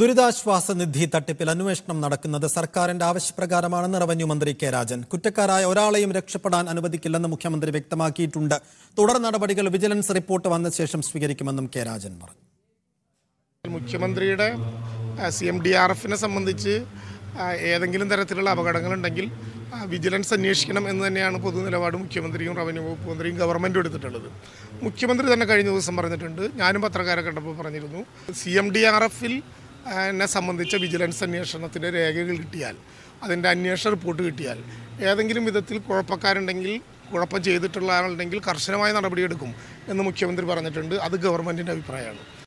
ദുരിതാശ്വാസ നിധി തട്ടിപ്പിൽ അന്വേഷണം നടക്കുന്നത് സർക്കാരിന്റെ ആവശ്യപ്രകാരമാണെന്ന് റവന്യൂ മന്ത്രി കെ രാജൻ കുറ്റക്കാരായ ഒരാളെയും രക്ഷപ്പെടാൻ അനുവദിക്കില്ലെന്ന് മുഖ്യമന്ത്രി വ്യക്തമാക്കിയിട്ടുണ്ട് തുടർ നടപടികൾ വിജിലൻസ് റിപ്പോർട്ട് വന്ന ശേഷം സ്വീകരിക്കുമെന്നും കെ രാജൻ പറഞ്ഞു മുഖ്യമന്ത്രിയുടെ സി എം ഡി ആർ എഫിനെ സംബന്ധിച്ച് ഏതെങ്കിലും തരത്തിലുള്ള ഉണ്ടെങ്കിൽ വിജിലൻസ് അന്വേഷിക്കണം എന്ന് തന്നെയാണ് പൊതു നിലപാട് മുഖ്യമന്ത്രിയും റവന്യൂ വകുപ്പ് മന്ത്രിയും ഗവൺമെൻറ്റും എടുത്തിട്ടുള്ളത് മുഖ്യമന്ത്രി തന്നെ കഴിഞ്ഞ ദിവസം പറഞ്ഞിട്ടുണ്ട് ഞാനും പത്രക്കാരെ കണ്ടപ്പോൾ പറഞ്ഞിരുന്നു സി എം ഡി ആർ എഫിൽ എന്നെ സംബന്ധിച്ച വിജിലൻസ് അന്വേഷണത്തിൻ്റെ രേഖകൾ കിട്ടിയാൽ അതിൻ്റെ അന്വേഷണ റിപ്പോർട്ട് കിട്ടിയാൽ ഏതെങ്കിലും വിധത്തിൽ കുഴപ്പക്കാരുണ്ടെങ്കിൽ കുഴപ്പം ചെയ്തിട്ടുള്ള ആളുണ്ടെങ്കിൽ കർശനമായ നടപടിയെടുക്കും എന്ന് മുഖ്യമന്ത്രി പറഞ്ഞിട്ടുണ്ട് അത് ഗവൺമെൻറ്റിൻ്റെ അഭിപ്രായമാണ്